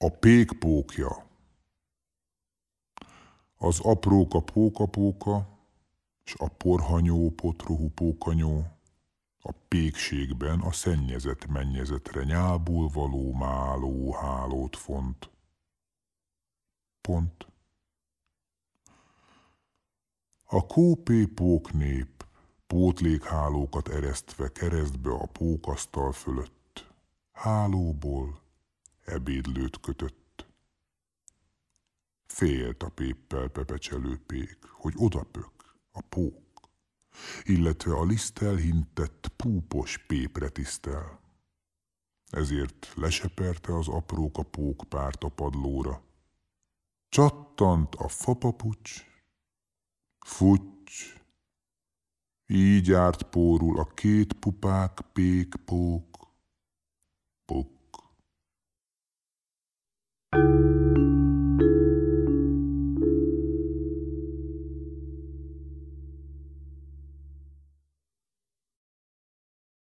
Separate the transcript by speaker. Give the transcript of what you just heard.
Speaker 1: A pék pókja. Az apróka póka-póka, és a porhanyó potrohu pókanyó, a pékségben a szennyezett mennyezetre nyábul való máló hálót font. Pont. A kópé pók nép, pótlékhálókat eresztve keresztbe a pókasztal fölött, hálóból ebédlőt kötött. Félt a péppel pepecselő pék, hogy odapök a pók, illetve a liszttel hintett púpos pépre tisztel. Ezért leseperte az aprók a pók párt a padlóra. Csattant a fapapucs, fucs, így járt pórul a két pupák pék-pók, pok.